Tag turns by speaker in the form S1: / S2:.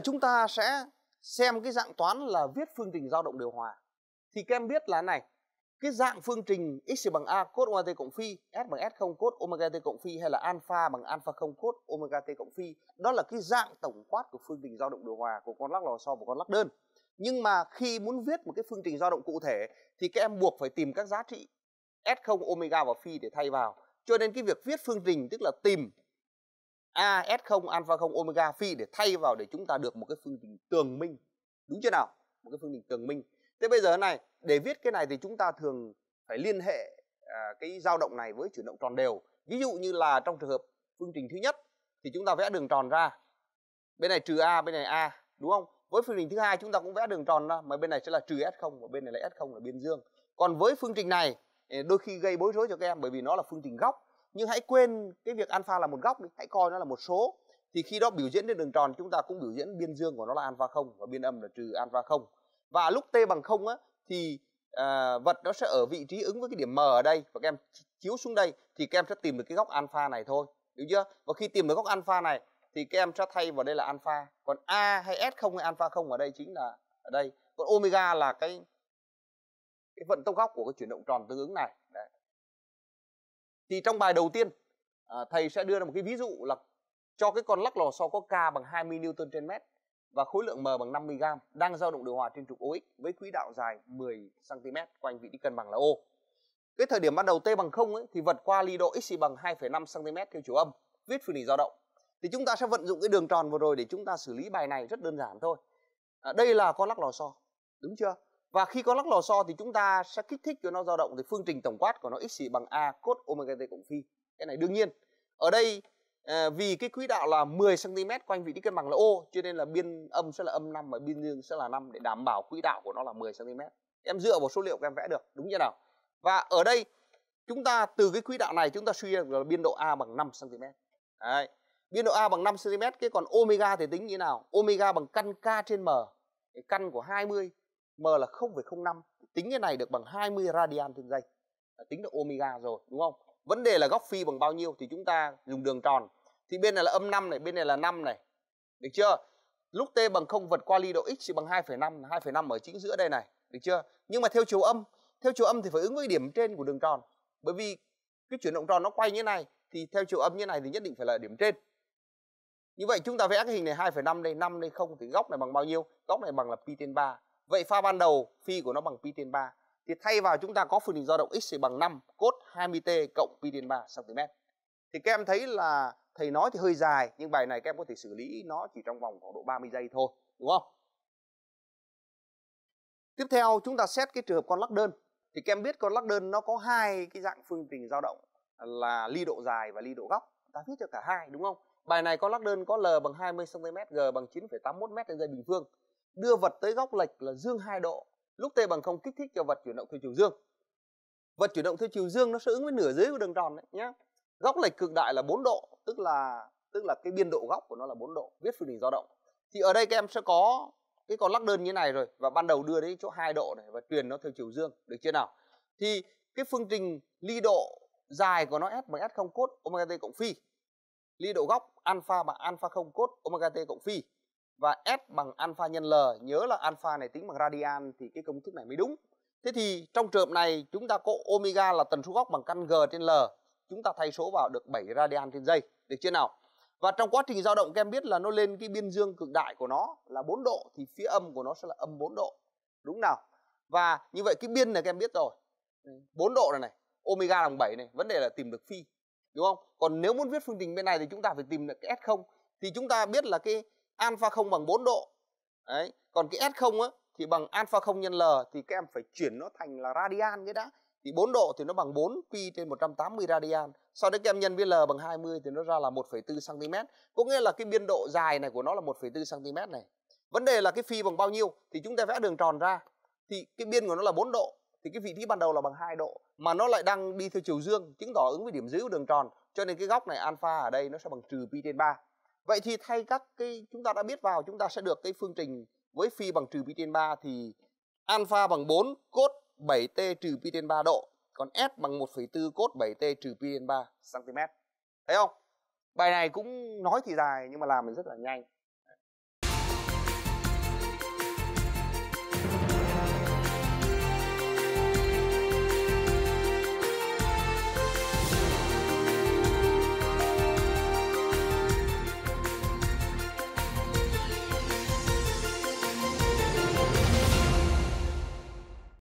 S1: là chúng ta sẽ xem cái dạng toán là viết phương trình dao động điều hòa thì các em biết là này cái dạng phương trình x bằng a cos omega t cộng phi s bằng s không cos omega t cộng phi hay là alpha bằng alpha không cos omega t cộng phi đó là cái dạng tổng quát của phương trình dao động điều hòa của con lắc lò xo và con lắc đơn nhưng mà khi muốn viết một cái phương trình dao động cụ thể thì các em buộc phải tìm các giá trị s không omega và phi để thay vào cho nên cái việc viết phương trình tức là tìm a s0 alpha 0 omega phi để thay vào để chúng ta được một cái phương trình tường minh đúng chưa nào một cái phương trình tường minh thế bây giờ này để viết cái này thì chúng ta thường phải liên hệ à, cái dao động này với chuyển động tròn đều ví dụ như là trong trường hợp phương trình thứ nhất thì chúng ta vẽ đường tròn ra bên này trừ a bên này a đúng không với phương trình thứ hai chúng ta cũng vẽ đường tròn ra mà bên này sẽ là trừ s0 và bên này là s0 là biên dương còn với phương trình này à, đôi khi gây bối rối cho các em bởi vì nó là phương trình góc nhưng hãy quên cái việc alpha là một góc đi hãy coi nó là một số thì khi đó biểu diễn trên đường tròn chúng ta cũng biểu diễn biên dương của nó là alpha không và biên âm là trừ alpha không và lúc t bằng không á thì à, vật nó sẽ ở vị trí ứng với cái điểm m ở đây và các em chiếu xuống đây thì các em sẽ tìm được cái góc alpha này thôi hiểu chưa và khi tìm được góc alpha này thì các em sẽ thay vào đây là alpha còn a hay s không hay alpha không ở đây chính là ở đây còn omega là cái cái vận tốc góc của cái chuyển động tròn tương ứng này thì trong bài đầu tiên à, thầy sẽ đưa ra một cái ví dụ là cho cái con lắc lò xo có K bằng 20 Newton trên mét và khối lượng M bằng 50 g đang dao động điều hòa trên trục OX với quỹ đạo dài 10 cm quanh vị trí cân bằng là O. Cái thời điểm ban đầu t bằng 0 ấy, thì vật qua ly độ x bằng 2,5 cm theo chiều âm, viết phương trình dao động. Thì chúng ta sẽ vận dụng cái đường tròn vừa rồi để chúng ta xử lý bài này rất đơn giản thôi. À, đây là con lắc lò xo, đúng chưa? và khi có lắc lò xo thì chúng ta sẽ kích thích cho nó dao động thì phương trình tổng quát của nó x bằng a cos omega t cộng phi cái này đương nhiên ở đây ờ, vì cái quỹ đạo là 10 cm quanh vị trí cân bằng là ô cho nên là biên âm sẽ là âm 5 và biên dương sẽ là 5 để đảm bảo quỹ đạo của nó là 10 cm em dựa vào số liệu của em vẽ được đúng như nào và ở đây chúng ta từ cái quỹ đạo này chúng ta suy ra là biên độ a bằng 5 cm Đấy. biên độ a bằng 5 cm cái còn omega thì tính như nào omega bằng căn k trên m căn của 20 m là 0,05 tính cái này được bằng 20 radian trên giây tính được omega rồi đúng không vấn đề là góc phi bằng bao nhiêu thì chúng ta dùng đường tròn thì bên này là âm 5 này bên này là 5 này được chưa lúc t bằng không vượt qua ly độ x thì bằng 2,5 2,5 ở chính giữa đây này được chưa nhưng mà theo chiều âm theo chiều âm thì phải ứng với điểm trên của đường tròn bởi vì cái chuyển động tròn nó quay như này thì theo chiều âm như này thì nhất định phải là điểm trên như vậy chúng ta vẽ cái hình này 2,5 đây 5 đây không thì góc này bằng bao nhiêu góc này bằng là pi trên 3 Vậy pha ban đầu phi của nó bằng pi trên 3 thì thay vào chúng ta có phương trình dao động x thì bằng 5 cốt 20t cộng pi trên 3 cm. Thì các em thấy là thầy nói thì hơi dài nhưng bài này các em có thể xử lý nó chỉ trong vòng khoảng độ 30 giây thôi, đúng không? Tiếp theo chúng ta xét cái trường hợp con lắc đơn. Thì các em biết con lắc đơn nó có hai cái dạng phương trình dao động là ly độ dài và ly độ góc. Ta viết cho cả hai đúng không? Bài này con lắc đơn có L bằng 20 cm, G bằng 9,81 m trên giây bình phương đưa vật tới góc lệch là dương hai độ lúc t bằng không kích thích cho vật chuyển động theo chiều dương vật chuyển động theo chiều dương nó sẽ ứng với nửa dưới của đường tròn đấy nhé góc lệch cực đại là 4 độ tức là tức là cái biên độ góc của nó là 4 độ viết phương trình dao động thì ở đây các em sẽ có cái con lắc đơn như này rồi và ban đầu đưa đến chỗ hai độ này và truyền nó theo chiều dương được chưa nào thì cái phương trình ly độ dài của nó s bằng s không cốt omega t cộng phi ly độ góc alpha bằng alpha không cốt omega t cộng phi và S bằng alpha nhân L nhớ là alpha này tính bằng radian thì cái công thức này mới đúng thế thì trong trường này chúng ta có omega là tần số góc bằng căn G trên L chúng ta thay số vào được 7 radian trên giây được chưa nào và trong quá trình dao động các em biết là nó lên cái biên dương cực đại của nó là 4 độ thì phía âm của nó sẽ là âm 4 độ đúng nào và như vậy cái biên này các em biết rồi 4 độ này này omega bằng 7 này vấn đề là tìm được phi đúng không còn nếu muốn viết phương trình bên này thì chúng ta phải tìm được cái s không thì chúng ta biết là cái alpha 0 bằng 4 độ đấy còn cái S0 á thì bằng alpha 0 nhân L thì các em phải chuyển nó thành là radian cái đã thì 4 độ thì nó bằng 4 pi trên 180 radian sau đấy các em nhân với L bằng 20 thì nó ra là 1,4 cm có nghĩa là cái biên độ dài này của nó là 1,4 cm này vấn đề là cái phi bằng bao nhiêu thì chúng ta vẽ đường tròn ra thì cái biên của nó là 4 độ thì cái vị trí ban đầu là bằng 2 độ mà nó lại đang đi theo chiều dương chứng tỏ ứng với điểm dưới của đường tròn cho nên cái góc này alpha ở đây nó sẽ bằng trừ pi trên 3 Vậy thì thay các cái chúng ta đã biết vào chúng ta sẽ được cái phương trình với phi bằng trừ pi trên 3 thì alpha bằng 4 cốt 7t trừ pi trên 3 độ, còn s bằng 1,4 cốt 7t trừ pi trên 3 cm. Thấy không? Bài này cũng nói thì dài nhưng mà làm mình rất là nhanh.